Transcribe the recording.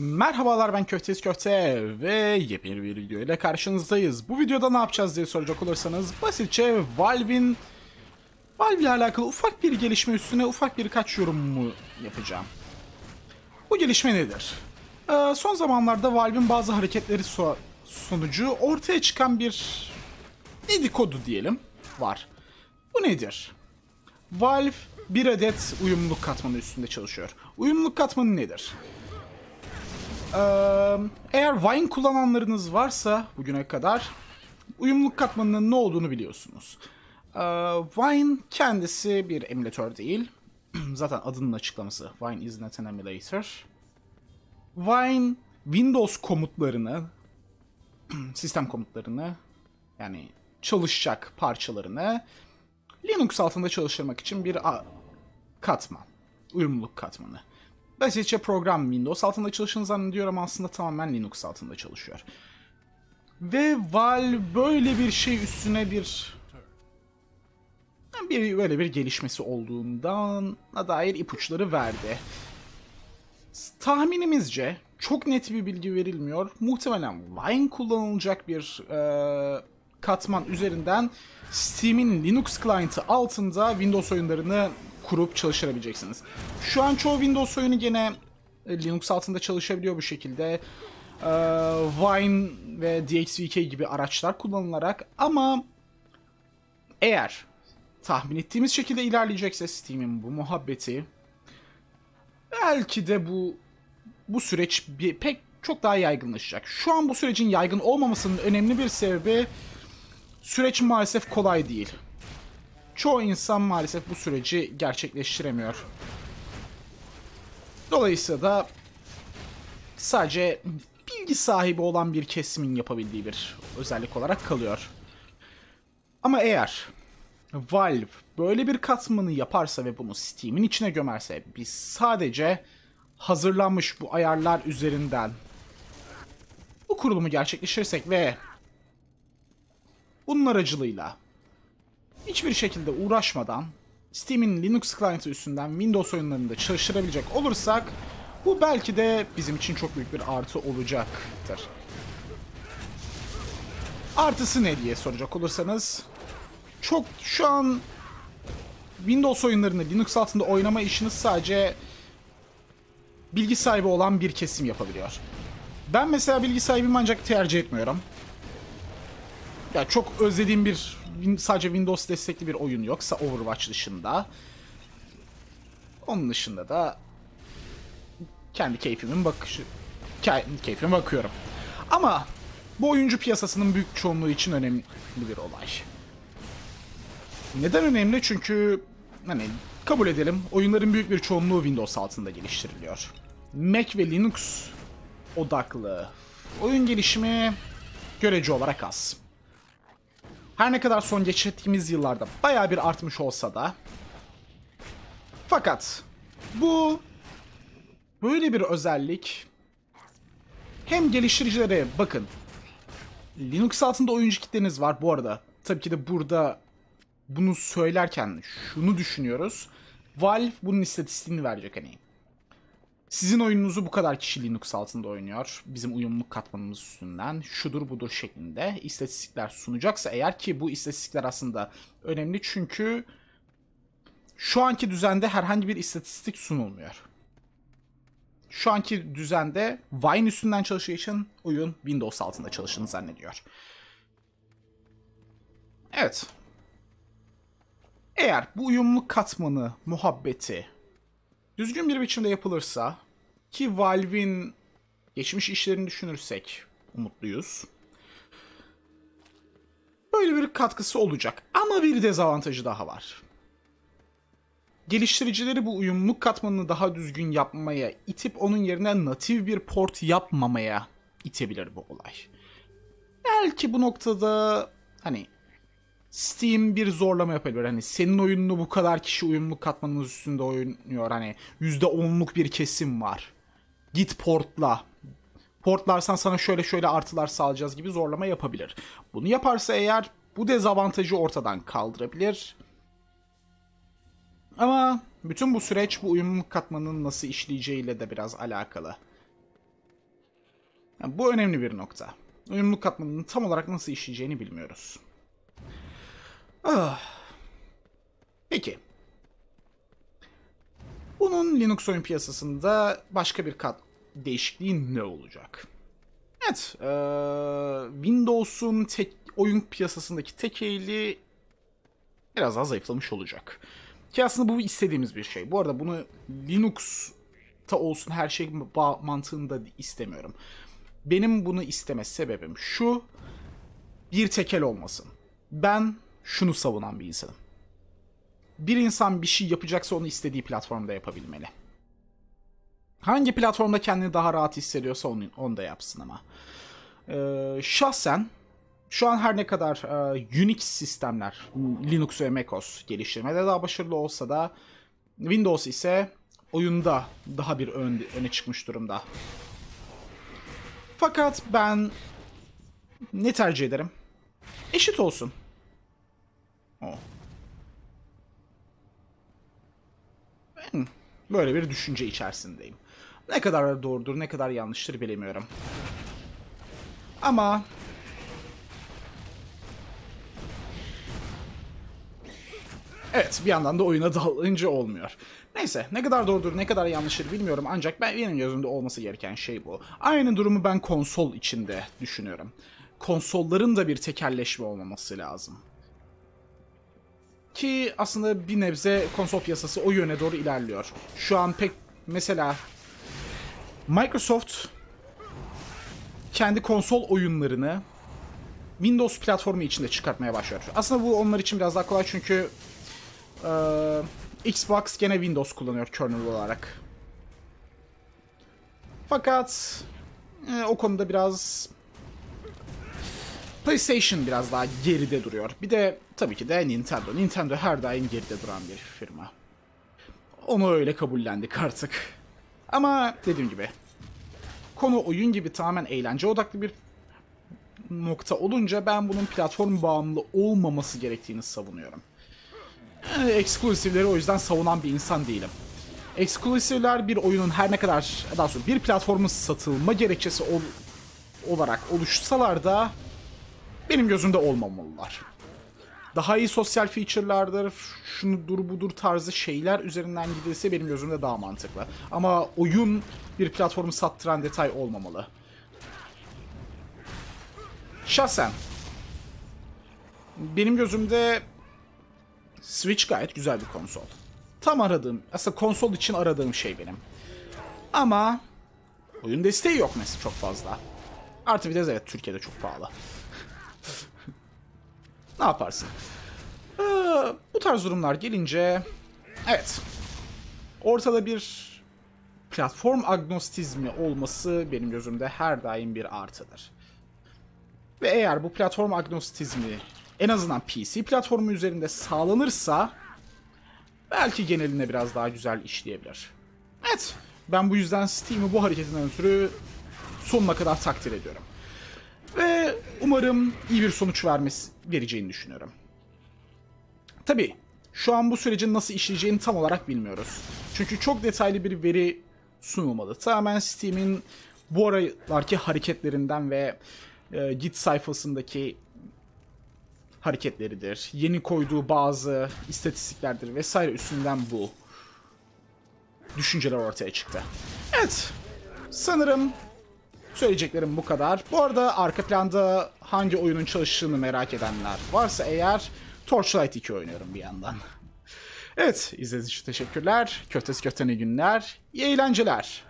Merhabalar ben Köftesiz Köfte ve yepyeni bir video ile karşınızdayız. Bu videoda ne yapacağız diye soracak olursanız basitçe Valve'in Valve ile alakalı ufak bir gelişme üstüne ufak birkaç yorumumu yapacağım. Bu gelişme nedir? Ee, son zamanlarda Valve'in bazı hareketleri so sonucu ortaya çıkan bir dedikodu diyelim var. Bu nedir? Valve bir adet uyumluluk katmanı üstünde çalışıyor. Uyumluluk katmanı nedir? eğer Vine kullananlarınız varsa bugüne kadar uyumluluk katmanının ne olduğunu biliyorsunuz. Ee, Vine kendisi bir emülatör değil. Zaten adının açıklaması. Vine is not an emulator. Vine Windows komutlarını, sistem komutlarını yani çalışacak parçalarını Linux altında çalıştırmak için bir katman. Uyumluluk katmanı. Basitçe program Windows altında çalıştığını zannediyor ama aslında tamamen Linux altında çalışıyor. Ve Valve böyle bir şey üstüne bir bir böyle bir gelişmesi olduğundan dair ipuçları verdi. Tahminimizce çok net bir bilgi verilmiyor. Muhtemelen Wine kullanılacak bir e, katman üzerinden Steam'in Linux client'ı altında Windows oyunlarını kurup çalıştırabileceksiniz. Şu an çoğu Windows oyunu gene e, Linux altında çalışabiliyor bu şekilde. Ee, Vine ve DXVK gibi araçlar kullanılarak ama eğer tahmin ettiğimiz şekilde ilerleyecekse Steam'in bu muhabbeti belki de bu bu süreç bir, pek çok daha yaygınlaşacak. Şu an bu sürecin yaygın olmamasının önemli bir sebebi süreç maalesef kolay değil çoğu insan maalesef bu süreci gerçekleştiremiyor. Dolayısıyla da sadece bilgi sahibi olan bir kesimin yapabildiği bir özellik olarak kalıyor. Ama eğer Valve böyle bir katmanı yaparsa ve bunu Steam'in içine gömerse biz sadece hazırlanmış bu ayarlar üzerinden bu kurulumu gerçekleşirsek ve bunun aracılığıyla hiçbir şekilde uğraşmadan Steam'in Linux client'ı üstünden Windows oyunlarında çalıştırabilecek olursak bu belki de bizim için çok büyük bir artı olacaktır. Artısı ne diye soracak olursanız çok şu an Windows oyunlarını Linux altında oynama işiniz sadece bilgi sahibi olan bir kesim yapabiliyor. Ben mesela bilgi sahibim ancak tercih etmiyorum. Ya çok özlediğim bir sadece Windows destekli bir oyun yoksa Overwatch dışında. Onun dışında da kendi keyfimin bakışı kendi keyfime bakıyorum. Ama bu oyuncu piyasasının büyük çoğunluğu için önemli bir olay. Neden önemli? Çünkü hani kabul edelim oyunların büyük bir çoğunluğu Windows altında geliştiriliyor. Mac ve Linux odaklı oyun gelişimi görece olarak az. Her ne kadar son geçirdiğimiz yıllarda baya bir artmış olsa da. Fakat bu böyle bir özellik hem geliştiricilere bakın. Linux altında oyuncu kitleniz var bu arada. Tabii ki de burada bunu söylerken şunu düşünüyoruz. Valve bunun istatistiğini verecek hani. Sizin oyununuzu bu kadar kişi Linux altında oynuyor. Bizim uyumluluk katmanımız üstünden şudur budur şeklinde istatistikler sunacaksa eğer ki bu istatistikler aslında önemli çünkü şu anki düzende herhangi bir istatistik sunulmuyor. Şu anki düzende Wine üstünden çalıştığı için oyun Windows altında çalıştığını zannediyor. Evet. Eğer bu uyumluluk katmanı muhabbeti düzgün bir biçimde yapılırsa ki Valve'in geçmiş işlerini düşünürsek umutluyuz. Böyle bir katkısı olacak ama bir dezavantajı daha var. Geliştiricileri bu uyumluk katmanını daha düzgün yapmaya itip onun yerine natif bir port yapmamaya itebilir bu olay. Belki bu noktada hani Steam bir zorlama yapabilir. Hani senin oyununu bu kadar kişi uyumlu katmanımız üstünde oynuyor. Hani %10'luk bir kesim var. Git portla. Portlarsan sana şöyle şöyle artılar sağlayacağız gibi zorlama yapabilir. Bunu yaparsa eğer bu dezavantajı ortadan kaldırabilir. Ama bütün bu süreç bu uyumluluk katmanın nasıl işleyeceğiyle de biraz alakalı. Yani bu önemli bir nokta. Uyumluluk katmanının tam olarak nasıl işleyeceğini bilmiyoruz. Ah. Peki. Bunun Linux oyun piyasasında başka bir kat değişikliği ne olacak? Evet, ee, Windows'un tek oyun piyasasındaki tek eğili biraz daha zayıflamış olacak. Ki aslında bu istediğimiz bir şey. Bu arada bunu Linux'ta olsun her şey mantığında istemiyorum. Benim bunu isteme sebebim şu. Bir tekel olmasın. Ben şunu savunan bir insanım. Bir insan bir şey yapacaksa onu istediği platformda yapabilmeli. Hangi platformda kendini daha rahat hissediyorsa onu, onu da yapsın ama. Ee, şahsen şu an her ne kadar e, Unix sistemler, Linux ve macOS geliştirmede daha başarılı olsa da Windows ise oyunda daha bir ön, öne çıkmış durumda. Fakat ben ne tercih ederim? Eşit olsun. Ben böyle bir düşünce içerisindeyim. Ne kadar doğrudur, ne kadar yanlıştır bilemiyorum. Ama Evet bir yandan da oyuna dalınca olmuyor. Neyse ne kadar doğrudur ne kadar yanlıştır bilmiyorum ancak ben benim gözümde olması gereken şey bu. Aynı durumu ben konsol içinde düşünüyorum. Konsolların da bir tekerleşme olmaması lazım. Ki aslında bir nebze konsol piyasası o yöne doğru ilerliyor. Şu an pek mesela Microsoft kendi konsol oyunlarını Windows platformu içinde çıkartmaya başlıyor. Aslında bu onlar için biraz daha kolay çünkü e, Xbox gene Windows kullanıyor kernel olarak. Fakat e, o konuda biraz PlayStation biraz daha geride duruyor. Bir de tabii ki de Nintendo. Nintendo her daim geride duran bir firma. Onu öyle kabullendik artık. Ama dediğim gibi konu oyun gibi tamamen eğlence odaklı bir nokta olunca ben bunun platform bağımlı olmaması gerektiğini savunuyorum. Yani eksklusifleri o yüzden savunan bir insan değilim. Eksklusifler bir oyunun her ne kadar daha sonra bir platformun satılma gerekçesi ol olarak oluşsalar da benim gözümde olmamalılar. Daha iyi sosyal feature'lardır, şunu dur budur tarzı şeyler üzerinden gidilse benim gözümde daha mantıklı. Ama oyun bir platformu sattıran detay olmamalı. Şahsen benim gözümde Switch gayet güzel bir konsol. Tam aradığım, aslında konsol için aradığım şey benim. Ama oyun desteği yok mesela çok fazla. Artı bir de evet Türkiye'de çok pahalı. Ne yaparsın? Ee, bu tarz durumlar gelince... Evet. Ortada bir platform agnostizmi olması benim gözümde her daim bir artıdır. Ve eğer bu platform agnostizmi en azından PC platformu üzerinde sağlanırsa belki geneline biraz daha güzel işleyebilir. Evet, ben bu yüzden Steam'i bu hareketinden ötürü sonuna kadar takdir ediyorum. Ve umarım iyi bir sonuç vermesi, vereceğini düşünüyorum. Tabii şu an bu sürecin nasıl işleyeceğini tam olarak bilmiyoruz. Çünkü çok detaylı bir veri sunulmadı. Tamamen Steam'in bu aralarki hareketlerinden ve e, Git sayfasındaki hareketleridir. Yeni koyduğu bazı istatistiklerdir vesaire üstünden bu düşünceler ortaya çıktı. Evet. Sanırım Söyleyeceklerim bu kadar. Bu arada arka planda hangi oyunun çalıştığını merak edenler varsa eğer Torchlight 2 oynuyorum bir yandan. Evet, izlediğiniz için teşekkürler. Köftesi köftene günler. İyi eğlenceler.